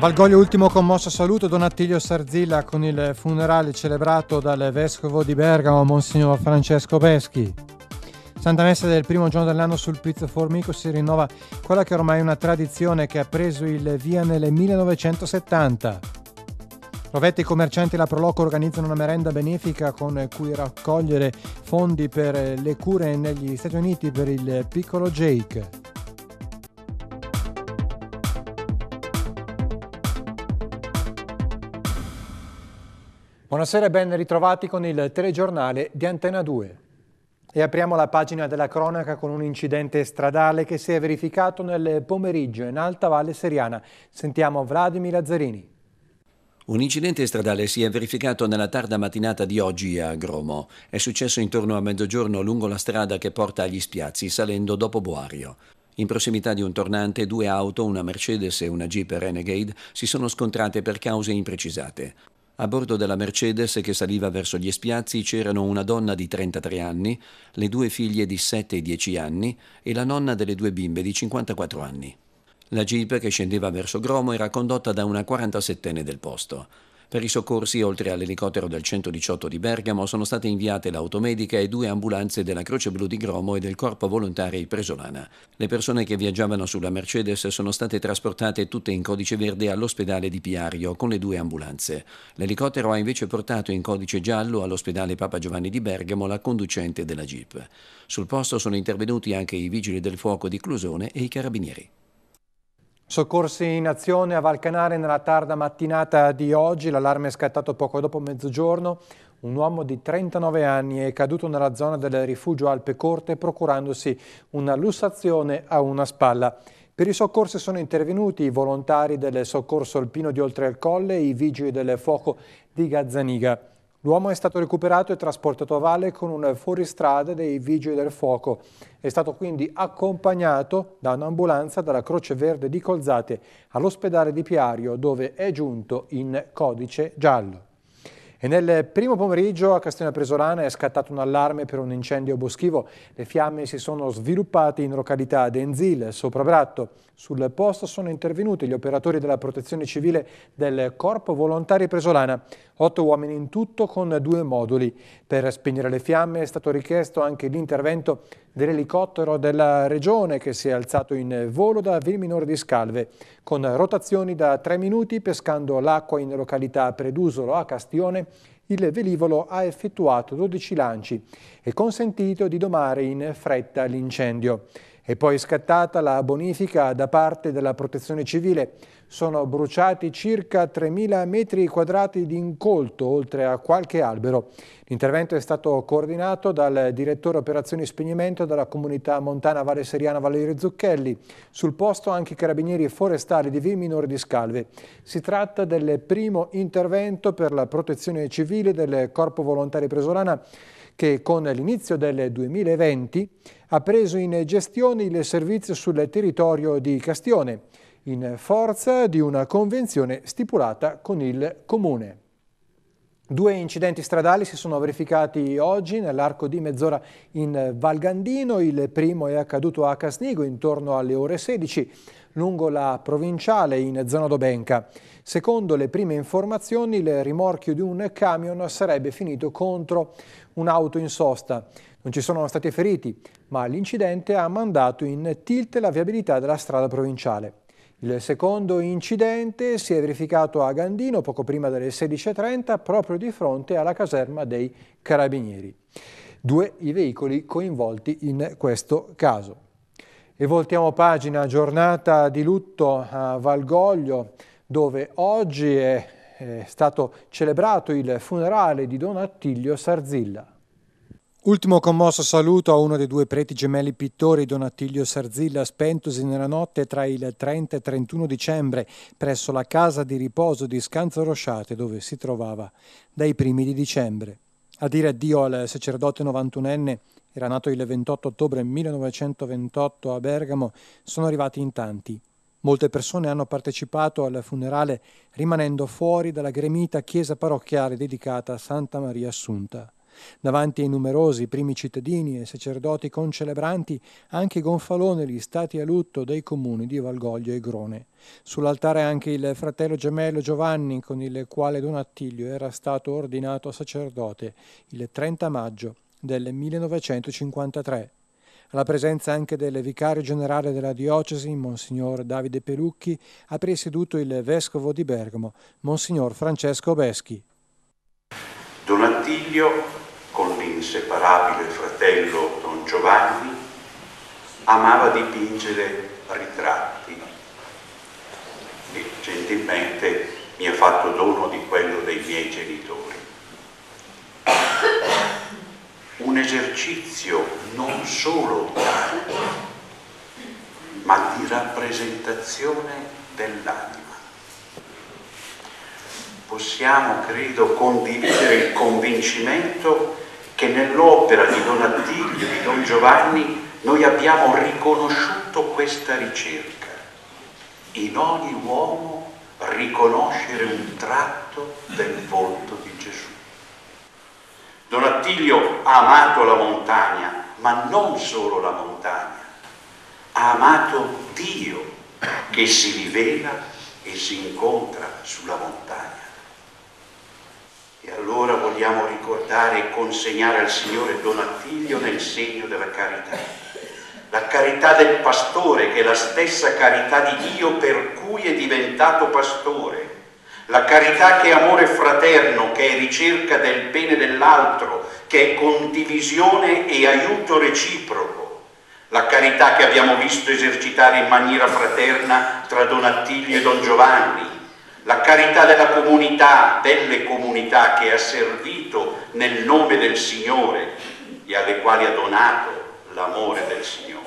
Valgoglio ultimo commosso saluto Don Attilio Sarzilla con il funerale celebrato dal vescovo di Bergamo, Monsignor Francesco Beschi. Santa Messa del primo giorno dell'anno sul Pizzo Formico si rinnova quella che ormai è una tradizione che ha preso il via nel 1970. Provetti commercianti la Proloco organizzano una merenda benefica con cui raccogliere fondi per le cure negli Stati Uniti per il piccolo Jake. Buonasera e ben ritrovati con il telegiornale di Antena 2. E apriamo la pagina della cronaca con un incidente stradale che si è verificato nel pomeriggio in Alta Valle Seriana. Sentiamo Vladimir Lazzarini. Un incidente stradale si è verificato nella tarda mattinata di oggi a Gromo. È successo intorno a mezzogiorno lungo la strada che porta agli spiazzi, salendo dopo Boario. In prossimità di un tornante, due auto, una Mercedes e una Jeep Renegade, si sono scontrate per cause imprecisate. A bordo della Mercedes che saliva verso gli spiazzi c'erano una donna di 33 anni, le due figlie di 7 e 10 anni e la nonna delle due bimbe di 54 anni. La jeep che scendeva verso Gromo era condotta da una 47enne del posto. Per i soccorsi, oltre all'elicottero del 118 di Bergamo, sono state inviate l'automedica e due ambulanze della Croce Blu di Gromo e del Corpo Volontari Presolana. Le persone che viaggiavano sulla Mercedes sono state trasportate tutte in codice verde all'ospedale di Piario con le due ambulanze. L'elicottero ha invece portato in codice giallo all'ospedale Papa Giovanni di Bergamo la conducente della Jeep. Sul posto sono intervenuti anche i vigili del fuoco di Clusone e i carabinieri. Soccorsi in azione a Valcanare nella tarda mattinata di oggi, l'allarme è scattato poco dopo mezzogiorno, un uomo di 39 anni è caduto nella zona del rifugio Alpe Corte procurandosi una lussazione a una spalla. Per i soccorsi sono intervenuti i volontari del soccorso alpino di Oltre al Colle e i vigili del fuoco di Gazzaniga. L'uomo è stato recuperato e trasportato a valle con un fuoristrada dei Vigili del Fuoco. È stato quindi accompagnato da un'ambulanza dalla Croce Verde di Colzate all'ospedale di Piario dove è giunto in codice giallo. E nel primo pomeriggio a Castelna Presolana è scattato un allarme per un incendio boschivo. Le fiamme si sono sviluppate in località Denzil, Bratto. Sul posto sono intervenuti gli operatori della protezione civile del Corpo Volontari Presolana otto uomini in tutto con due moduli. Per spegnere le fiamme è stato richiesto anche l'intervento dell'elicottero della regione che si è alzato in volo da Vilminore di Scalve, con rotazioni da tre minuti pescando l'acqua in località Predusolo a Castione il velivolo ha effettuato 12 lanci e consentito di domare in fretta l'incendio e poi scattata la bonifica da parte della protezione civile. Sono bruciati circa 3.000 metri quadrati di incolto, oltre a qualche albero. L'intervento è stato coordinato dal direttore operazioni spegnimento della comunità montana Valle Seriana Valerio Zucchelli. Sul posto anche i carabinieri forestali di Vil Minore di Scalve. Si tratta del primo intervento per la protezione civile del Corpo Volontari Presolana che con l'inizio del 2020 ha preso in gestione il servizio sul territorio di Castione, in forza di una convenzione stipulata con il Comune. Due incidenti stradali si sono verificati oggi nell'arco di mezz'ora in Val Gandino. Il primo è accaduto a Casnigo intorno alle ore 16 lungo la provinciale in zona d'Obenca. Secondo le prime informazioni il rimorchio di un camion sarebbe finito contro un'auto in sosta. Non ci sono stati feriti, ma l'incidente ha mandato in tilt la viabilità della strada provinciale. Il secondo incidente si è verificato a Gandino poco prima delle 16.30 proprio di fronte alla caserma dei Carabinieri. Due i veicoli coinvolti in questo caso. E voltiamo pagina, giornata di lutto a Valgoglio, dove oggi è è stato celebrato il funerale di Don Attilio Sarzilla. Ultimo commosso saluto a uno dei due preti gemelli pittori, Don Attilio Sarzilla, spentosi nella notte tra il 30 e 31 dicembre presso la casa di riposo di Scanzo Rosciate, dove si trovava dai primi di dicembre. A dire addio al sacerdote 91enne, era nato il 28 ottobre 1928 a Bergamo, sono arrivati in tanti. Molte persone hanno partecipato al funerale rimanendo fuori dalla gremita chiesa parrocchiale dedicata a Santa Maria Assunta. Davanti ai numerosi primi cittadini e sacerdoti concelebranti, anche gonfalone gli stati a lutto dei comuni di Valgoglio e Grone. Sull'altare anche il fratello gemello Giovanni, con il quale Don Attilio era stato ordinato sacerdote il 30 maggio del 1953 alla presenza anche del vicario generale della diocesi, Monsignor Davide Pelucchi, ha presieduto il vescovo di Bergamo, Monsignor Francesco Beschi. Don Attilio, con l'inseparabile fratello Don Giovanni, amava dipingere ritratti e gentilmente mi ha fatto dono di quello dei miei genitori. un esercizio non solo d'arte, ma di rappresentazione dell'anima. Possiamo, credo, condividere il convincimento che nell'opera di Don Attilio, di Don Giovanni, noi abbiamo riconosciuto questa ricerca. In ogni uomo riconoscere un tratto del volto di Gesù. Don Attilio ha amato la montagna, ma non solo la montagna, ha amato Dio che si rivela e si incontra sulla montagna. E allora vogliamo ricordare e consegnare al Signore Don Attilio nel segno della carità. La carità del pastore, che è la stessa carità di Dio per cui è diventato pastore, la carità che è amore fraterno, che è ricerca del bene dell'altro, che è condivisione e aiuto reciproco. La carità che abbiamo visto esercitare in maniera fraterna tra Don Attilio e Don Giovanni, la carità della comunità, delle comunità che ha servito nel nome del Signore e alle quali ha donato l'amore del Signore.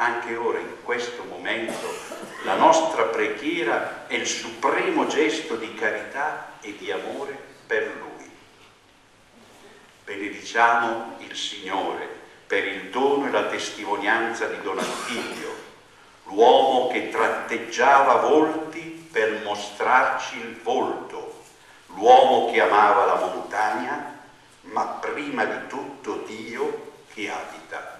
Anche ora, in questo momento, la nostra preghiera è il supremo gesto di carità e di amore per Lui. Benediciamo il Signore per il dono e la testimonianza di Don Attilio, l'uomo che tratteggiava volti per mostrarci il volto, l'uomo che amava la montagna, ma prima di tutto Dio che abita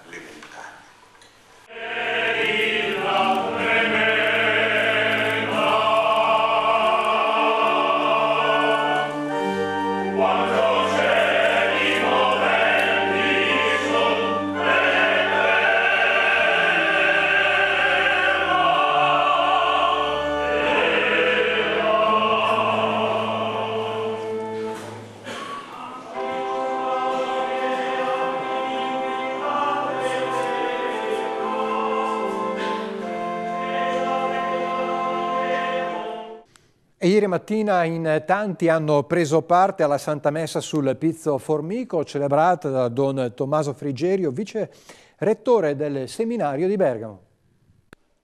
mattina in eh, tanti hanno preso parte alla Santa Messa sul Pizzo Formico, celebrata da Don Tommaso Frigerio, vice rettore del seminario di Bergamo.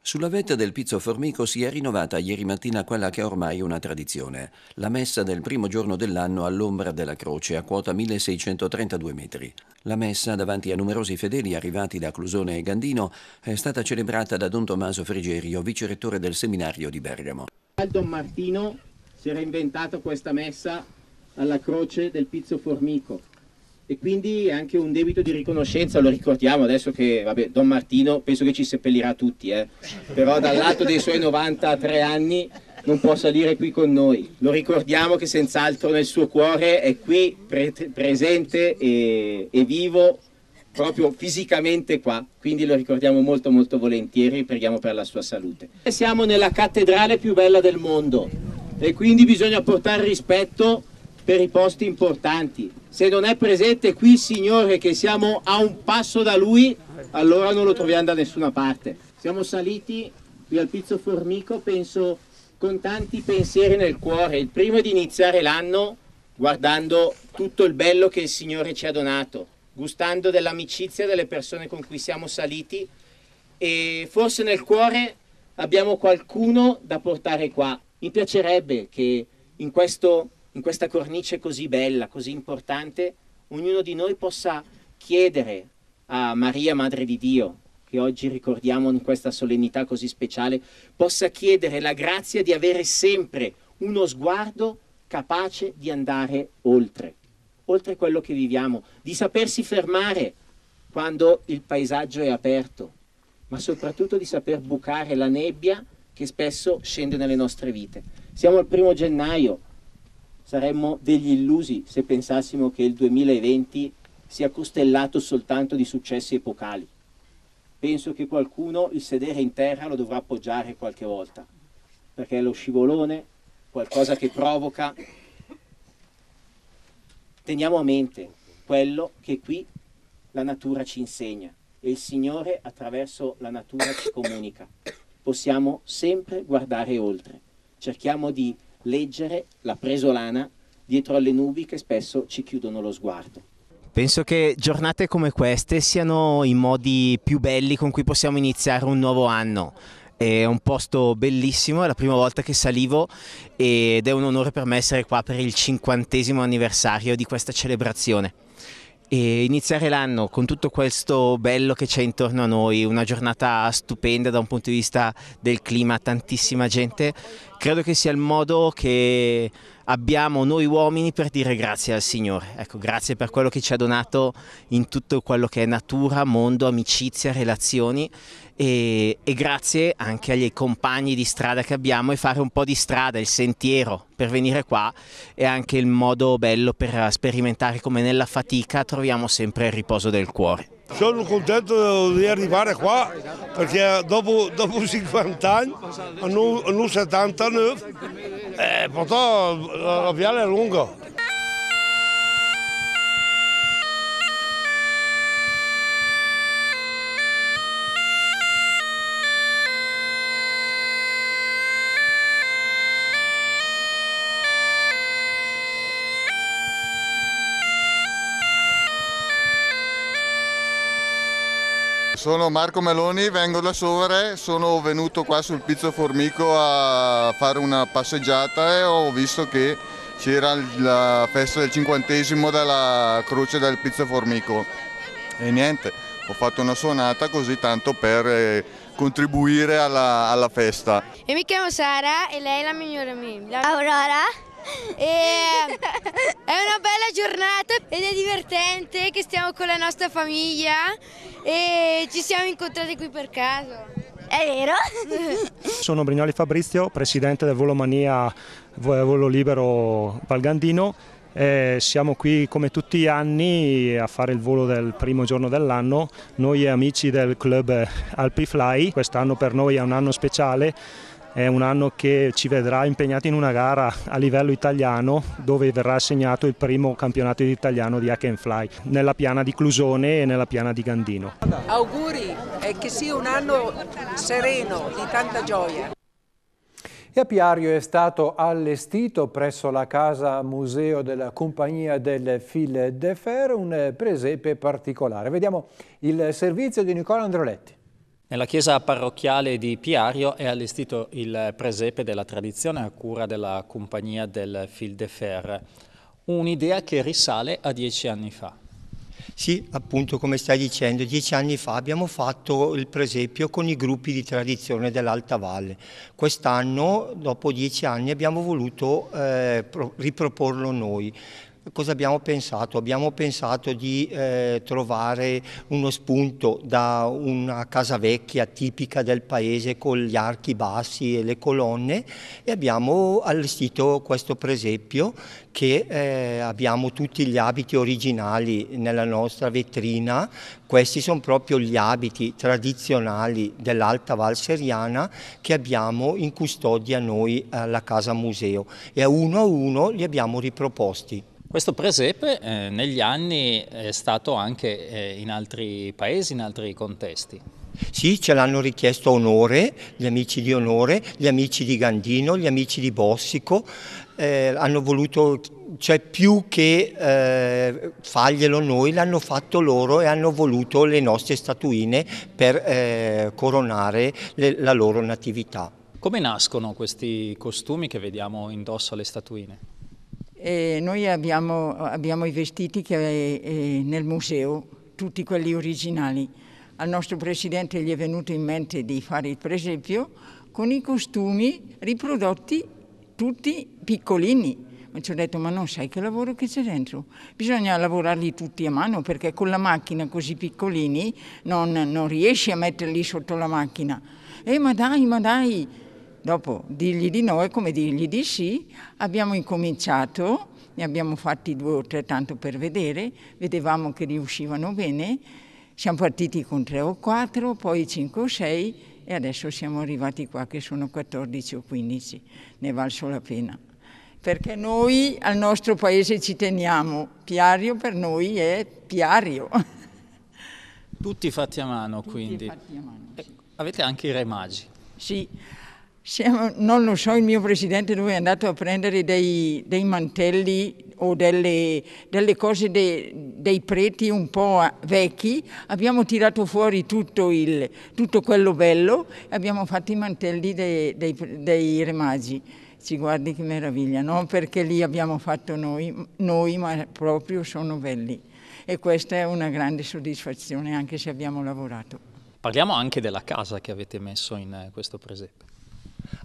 Sulla vetta del Pizzo Formico si è rinnovata ieri mattina quella che è ormai una tradizione, la messa del primo giorno dell'anno all'ombra della croce a quota 1632 metri. La messa, davanti a numerosi fedeli arrivati da Clusone e Gandino, è stata celebrata da Don Tommaso Frigerio, vicerettore del seminario di Bergamo. Don Martino si era inventata questa messa alla croce del Pizzo Formico e quindi è anche un debito di riconoscenza, lo ricordiamo adesso che vabbè, Don Martino penso che ci seppellirà tutti, eh. però lato dei suoi 93 anni non può salire qui con noi, lo ricordiamo che senz'altro nel suo cuore è qui pre presente e, e vivo proprio fisicamente qua, quindi lo ricordiamo molto molto volentieri e preghiamo per la sua salute. E siamo nella cattedrale più bella del mondo, e quindi bisogna portare rispetto per i posti importanti. Se non è presente qui, signore, che siamo a un passo da lui, allora non lo troviamo da nessuna parte. Siamo saliti qui al Pizzo Formico, penso, con tanti pensieri nel cuore. Il primo è di iniziare l'anno guardando tutto il bello che il Signore ci ha donato, gustando dell'amicizia delle persone con cui siamo saliti e forse nel cuore abbiamo qualcuno da portare qua. Mi piacerebbe che in, questo, in questa cornice così bella, così importante, ognuno di noi possa chiedere a Maria, Madre di Dio, che oggi ricordiamo in questa solennità così speciale, possa chiedere la grazia di avere sempre uno sguardo capace di andare oltre, oltre quello che viviamo, di sapersi fermare quando il paesaggio è aperto, ma soprattutto di saper bucare la nebbia che spesso scende nelle nostre vite. Siamo al primo gennaio, saremmo degli illusi se pensassimo che il 2020 sia costellato soltanto di successi epocali. Penso che qualcuno il sedere in terra lo dovrà appoggiare qualche volta, perché è lo scivolone, qualcosa che provoca. Teniamo a mente quello che qui la natura ci insegna e il Signore attraverso la natura ci comunica possiamo sempre guardare oltre. Cerchiamo di leggere la presolana dietro alle nubi che spesso ci chiudono lo sguardo. Penso che giornate come queste siano i modi più belli con cui possiamo iniziare un nuovo anno. È un posto bellissimo, è la prima volta che salivo ed è un onore per me essere qua per il cinquantesimo anniversario di questa celebrazione. E iniziare l'anno con tutto questo bello che c'è intorno a noi, una giornata stupenda da un punto di vista del clima, tantissima gente, credo che sia il modo che abbiamo noi uomini per dire grazie al Signore. Ecco, grazie per quello che ci ha donato in tutto quello che è natura, mondo, amicizia, relazioni e, e grazie anche agli compagni di strada che abbiamo e fare un po' di strada, il sentiero per venire qua è anche il modo bello per sperimentare come nella fatica troviamo sempre il riposo del cuore. Són Sono contento di arrivare qua perquè dopo, dopo 50 anys, en nel 79, eh, portò la, la viale lunga. Sono Marco Meloni, vengo da Sovere, sono venuto qua sul Pizzo Formico a fare una passeggiata e ho visto che c'era la festa del cinquantesimo della Croce del Pizzo Formico e niente, ho fatto una suonata così tanto per eh, contribuire alla, alla festa. E mi chiamo Sara e lei è la migliore amica. Aurora. E eh, è una bella giornata ed è divertente che stiamo con la nostra famiglia e ci siamo incontrati qui per caso. È vero? Sono Brignoli Fabrizio, presidente del Volomania Volo Libero Valgandino. Eh, siamo qui come tutti gli anni a fare il volo del primo giorno dell'anno, noi amici del club Alpifly, quest'anno per noi è un anno speciale è un anno che ci vedrà impegnati in una gara a livello italiano dove verrà assegnato il primo campionato italiano di hack and fly nella piana di Clusone e nella piana di Gandino. Auguri e che sia un anno sereno di tanta gioia. E apiario è stato allestito presso la casa museo della compagnia del Fil de Fer un presepe particolare. Vediamo il servizio di Nicola Androletti. Nella chiesa parrocchiale di Piario è allestito il presepe della tradizione a cura della compagnia del Fil de Fer, un'idea che risale a dieci anni fa. Sì, appunto come stai dicendo, dieci anni fa abbiamo fatto il presepio con i gruppi di tradizione dell'Alta Valle. Quest'anno, dopo dieci anni, abbiamo voluto eh, riproporlo noi cosa abbiamo pensato? Abbiamo pensato di eh, trovare uno spunto da una casa vecchia tipica del paese con gli archi bassi e le colonne e abbiamo allestito questo presepio che eh, abbiamo tutti gli abiti originali nella nostra vetrina, questi sono proprio gli abiti tradizionali dell'Alta Val Seriana che abbiamo in custodia noi alla Casa Museo e a uno a uno li abbiamo riproposti. Questo presepe eh, negli anni è stato anche eh, in altri paesi, in altri contesti. Sì, ce l'hanno richiesto Onore, gli amici di Onore, gli amici di Gandino, gli amici di Bossico, eh, hanno voluto, cioè più che eh, farglielo noi, l'hanno fatto loro e hanno voluto le nostre statuine per eh, coronare le, la loro natività. Come nascono questi costumi che vediamo indosso alle statuine? E noi abbiamo, abbiamo, i vestiti che eh, eh, nel museo, tutti quelli originali. Al nostro presidente gli è venuto in mente di fare il presepio con i costumi riprodotti tutti piccolini. Ma ci ho detto, ma non sai che lavoro che c'è dentro? Bisogna lavorarli tutti a mano perché con la macchina così piccolini non, non riesci a metterli sotto la macchina. Eh, ma dai, ma dai! Dopo dirgli di no è come dirgli di sì, abbiamo incominciato, ne abbiamo fatti due o tre tanto per vedere, vedevamo che riuscivano bene, siamo partiti con tre o quattro, poi cinque o sei e adesso siamo arrivati qua che sono 14 o 15, ne è valso la pena. Perché noi al nostro paese ci teniamo, Piario per noi è Piario. Tutti fatti a mano Tutti quindi. Fatti a mano, sì. Eh, avete anche i re magi. Sì, siamo, non lo so, il mio presidente dove è andato a prendere dei, dei mantelli o delle, delle cose de, dei preti un po' vecchi, abbiamo tirato fuori tutto, il, tutto quello bello e abbiamo fatto i mantelli dei, dei, dei remagi. Ci guardi che meraviglia, non perché li abbiamo fatto noi, noi, ma proprio sono belli. E questa è una grande soddisfazione anche se abbiamo lavorato. Parliamo anche della casa che avete messo in questo presepe.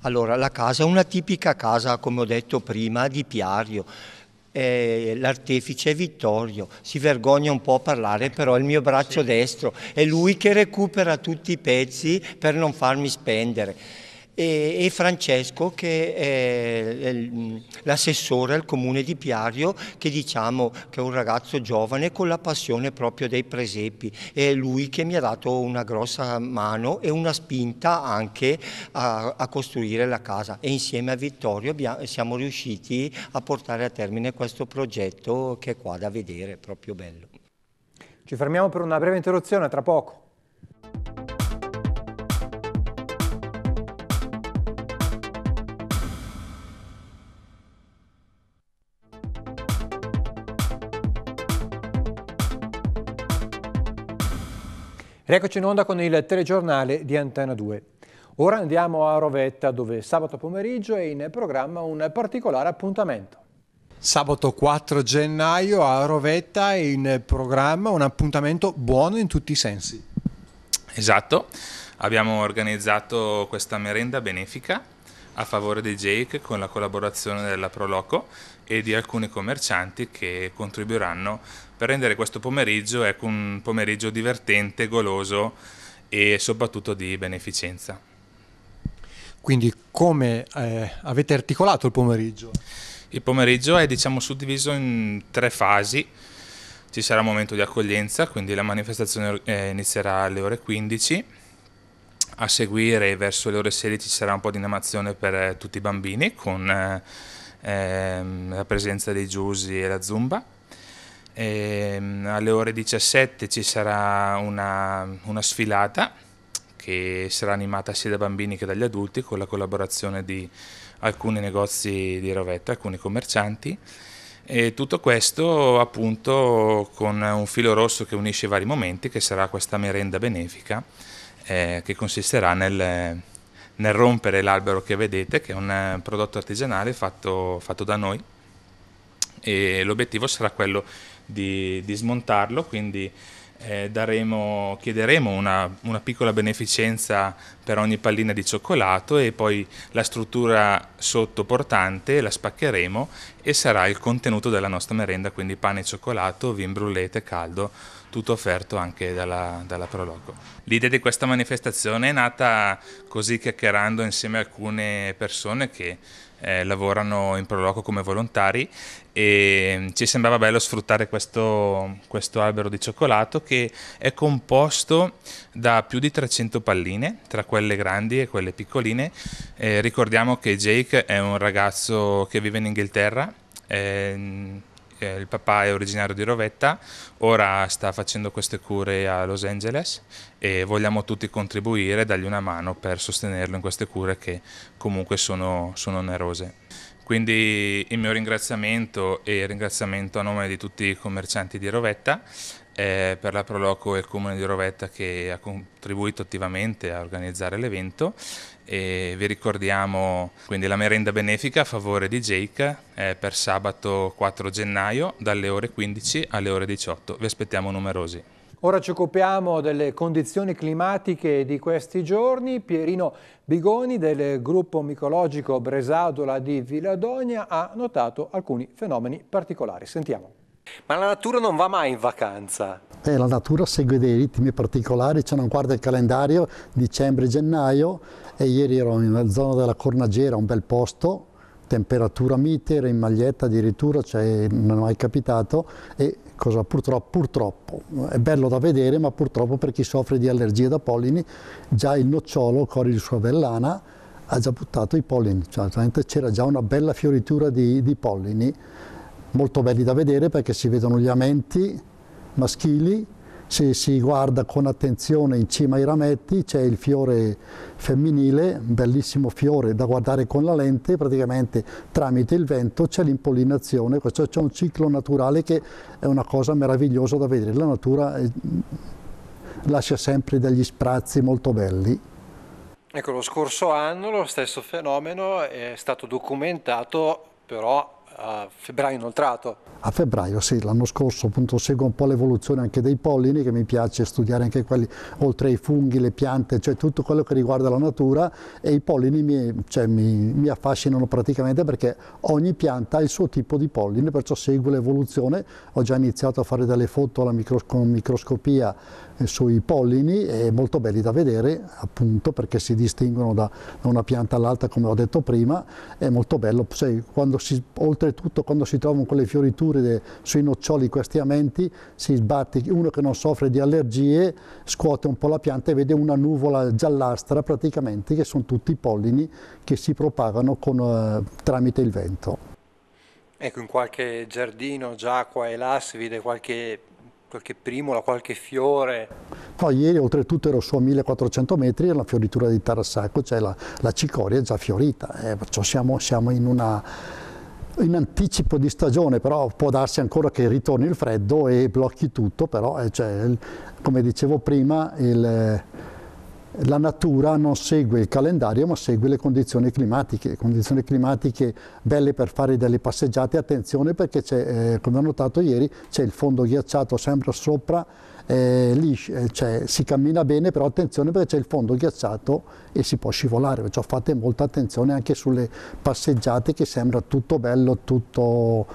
Allora, la casa è una tipica casa, come ho detto prima, di Piario. Eh, l'artefice Vittorio si vergogna un po' a parlare ecco. però è il mio braccio sì. destro è lui che recupera tutti i pezzi per non farmi spendere e, e Francesco che è l'assessore al comune di Piario che diciamo che è un ragazzo giovane con la passione proprio dei presepi. È lui che mi ha dato una grossa mano e una spinta anche a, a costruire la casa e insieme a Vittorio abbiamo, siamo riusciti a portare a termine questo progetto che è qua da vedere, proprio bello. Ci fermiamo per una breve interruzione, tra poco. Rieccoci in onda con il telegiornale di Antena 2. Ora andiamo a Rovetta dove sabato pomeriggio è in programma un particolare appuntamento. Sabato 4 gennaio a Rovetta è in programma un appuntamento buono in tutti i sensi. Esatto, abbiamo organizzato questa merenda benefica a favore di Jake con la collaborazione della Proloco e di alcuni commercianti che contribuiranno per rendere questo pomeriggio ecco, un pomeriggio divertente, goloso e soprattutto di beneficenza. Quindi come eh, avete articolato il pomeriggio? Il pomeriggio è diciamo, suddiviso in tre fasi. Ci sarà un momento di accoglienza, quindi la manifestazione eh, inizierà alle ore 15. A seguire verso le ore 16 ci sarà un po' di animazione per eh, tutti i bambini con eh, ehm, la presenza dei Giusi e la Zumba. E, ehm, alle ore 17 ci sarà una, una sfilata che sarà animata sia da bambini che dagli adulti con la collaborazione di alcuni negozi di Rovetta, alcuni commercianti. E tutto questo appunto con un filo rosso che unisce i vari momenti, che sarà questa merenda benefica, eh, che consisterà nel nel rompere l'albero che vedete, che è un eh, prodotto artigianale fatto, fatto da noi e l'obiettivo sarà quello di, di smontarlo, quindi eh, daremo, chiederemo una, una, piccola beneficenza per ogni pallina di cioccolato e poi la struttura sottoportante la spaccheremo e sarà il contenuto della nostra merenda, quindi pane e cioccolato, vin brullete, caldo, tutto offerto anche dalla, dalla Proloco. L'idea di questa manifestazione è nata così chiacchierando insieme a alcune persone che eh, lavorano in proloco come volontari e mm, ci sembrava bello sfruttare questo, questo, albero di cioccolato che è composto da più di 300 palline, tra quelle grandi e quelle piccoline. Eh, ricordiamo che Jake è un ragazzo che vive in Inghilterra. Eh, eh, il papà è originario di Rovetta, ora sta facendo queste cure a Los Angeles e vogliamo tutti contribuire, dargli una mano per sostenerlo in queste cure che comunque sono, sono onerose. Quindi il mio ringraziamento e il ringraziamento a nome di tutti i commercianti di Rovetta eh, per la Proloco e il Comune di Rovetta che ha contribuito attivamente a organizzare l'evento e vi ricordiamo quindi la merenda benefica a favore di Jake eh, per sabato 4 gennaio dalle ore 15 alle ore 18. Vi aspettiamo numerosi. Ora ci occupiamo delle condizioni climatiche di questi giorni. Pierino Bigoni del gruppo micologico Bresadola di Villadogna ha notato alcuni fenomeni particolari. Sentiamo. Ma la natura non va mai in vacanza. Eh, la natura segue dei ritmi particolari, c'è non guarda il calendario, dicembre, gennaio e ieri ero nella zona della Cornagera, un bel posto, temperatura mite, ero in maglietta addirittura, cioè non è mai capitato e cosa purtroppo, purtroppo, è bello da vedere, ma purtroppo per chi soffre di allergie da pollini, già il nocciolo, cori di sua avellana, ha già buttato i pollini, cioè, c'era già una bella fioritura di, di pollini, molto belli da vedere perché si vedono gli amenti maschili, se si guarda con attenzione in cima ai rametti c'è il fiore femminile, un bellissimo fiore da guardare con la lente, praticamente tramite il vento c'è l'impollinazione, questo c'è un ciclo naturale che è una cosa meravigliosa da vedere, la natura eh, lascia sempre degli sprazzi molto belli. Ecco, lo scorso anno lo stesso fenomeno è stato documentato però a febbraio inoltrato. A febbraio sì, l'anno scorso appunto seguo un po' l'evoluzione anche dei pollini che mi piace studiare anche quelli oltre ai funghi, le piante, cioè tutto quello che riguarda la natura e i pollini mi, cioè, mi, mi affascinano praticamente perché ogni pianta ha il suo tipo di polline, perciò seguo l'evoluzione, ho già iniziato a fare delle foto micros con microscopia eh, sui pollini e molto belli da vedere appunto perché si distinguono da, da una pianta all'altra come ho detto prima, è molto bello, cioè, quando si, oltre oltretutto quando si trovano quelle fioriture sui noccioli questi amenti, si sbatte, uno che non soffre di allergie scuote un po' la pianta e vede una nuvola giallastra praticamente che sono tutti i pollini che si propagano con, eh, tramite il vento. Ecco, in qualche giardino già qua e là si vede qualche qualche primola, qualche fiore. Poi ieri oltretutto ero su a 1400 metri e la fioritura di Tarasacco, cioè la, la cicoria è già fiorita, eh, perciò siamo, siamo in una in anticipo di stagione, però può darsi ancora che ritorni il freddo e blocchi tutto, però eh, cioè, come dicevo prima il, la natura non segue il calendario ma segue le condizioni climatiche, condizioni climatiche belle per fare delle passeggiate, attenzione perché eh, come ho notato ieri c'è il fondo ghiacciato sempre sopra eh, lì eh, cioè, si cammina bene, però attenzione perché c'è il fondo ghiacciato e si può scivolare, perciò cioè, fate molta attenzione anche sulle passeggiate che sembra tutto bello, tutto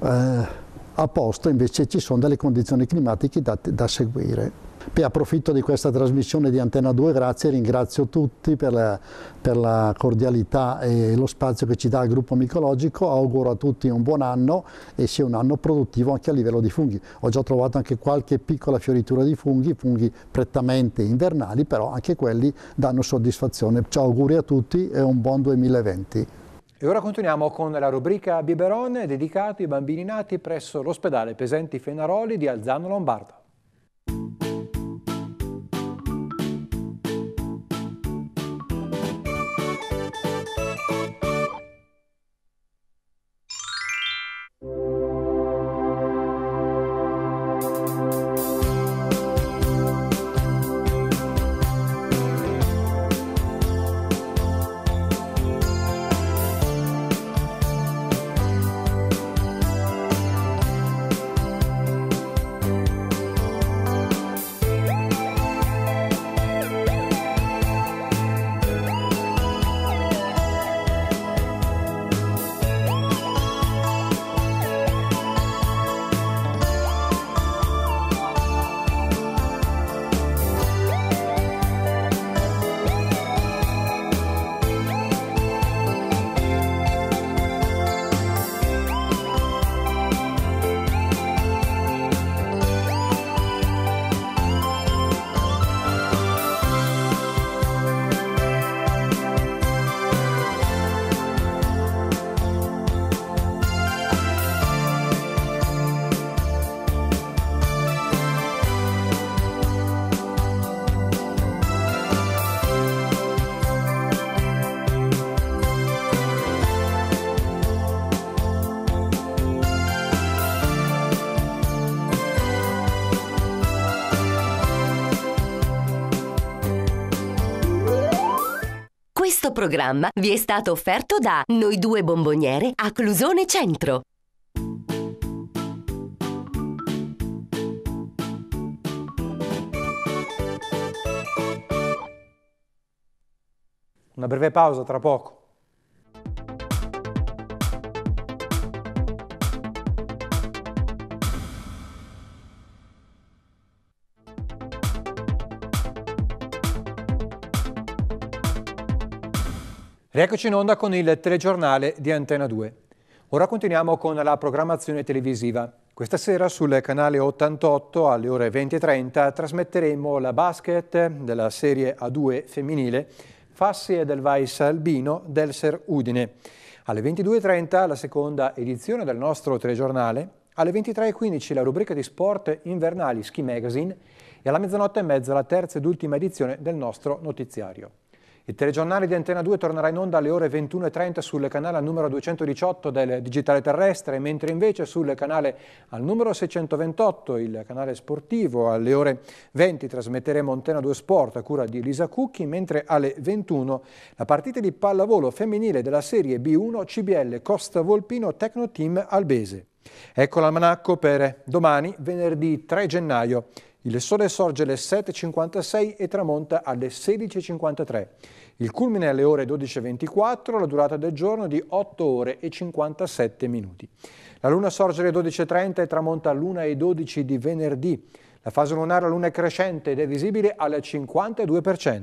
eh, a posto, invece ci sono delle condizioni climatiche da, da seguire. Beh, approfitto di questa trasmissione di Antena 2, grazie, e ringrazio tutti per la, per la, cordialità e lo spazio che ci dà il gruppo micologico, auguro a tutti un buon anno e sia un anno produttivo anche a livello di funghi. Ho già trovato anche qualche piccola fioritura di funghi, funghi prettamente invernali, però anche quelli danno soddisfazione. Ciao, auguri a tutti e un buon 2020. E ora continuiamo con la rubrica Biberon dedicata ai bambini nati presso l'ospedale Pesenti Fenaroli di Alzano Lombardo. programma vi è stato offerto da Noi Due Bomboniere a Clusone Centro. Una breve pausa tra poco. Rieccoci in onda con il telegiornale di Antena 2. Ora continuiamo con la programmazione televisiva. Questa sera sul canale 88 alle ore 20.30 trasmetteremo la basket della serie A2 femminile Fassi e del Vais Albino del Ser Udine. Alle 22.30 la seconda edizione del nostro telegiornale, alle 23.15 la rubrica di sport invernali Ski Magazine e alla mezzanotte e mezza la terza ed ultima edizione del nostro notiziario. Il telegiornale di Antena 2 tornerà in onda alle ore 21.30 sul canale numero 218 del Digitale Terrestre, mentre invece sul canale al numero 628, il canale sportivo, alle ore 20 trasmetteremo Antena 2 Sport a cura di Lisa Cucchi, mentre alle 21 la partita di pallavolo femminile della serie B1 CBL Costa Volpino Tecno Team Albese. Ecco l'almanacco per domani, venerdì 3 gennaio. Il sole sorge alle 7.56 e tramonta alle 16.53. Il culmine è alle ore 12.24, la durata del giorno è di 8 ore e 57 minuti. La luna sorge alle 12.30 e tramonta all'1.12 di venerdì. La fase lunare alla luna è crescente ed è visibile al 52%.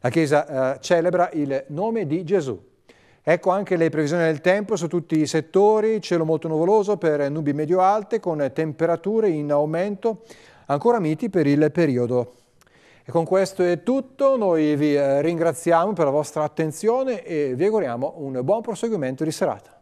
La chiesa eh, celebra il nome di Gesù. Ecco anche le previsioni del tempo su tutti i settori, cielo molto nuvoloso per nubi medio-alte con temperature in aumento ancora miti per il periodo. E con questo è tutto, noi vi eh, ringraziamo per la vostra attenzione e vi auguriamo un buon proseguimento di serata.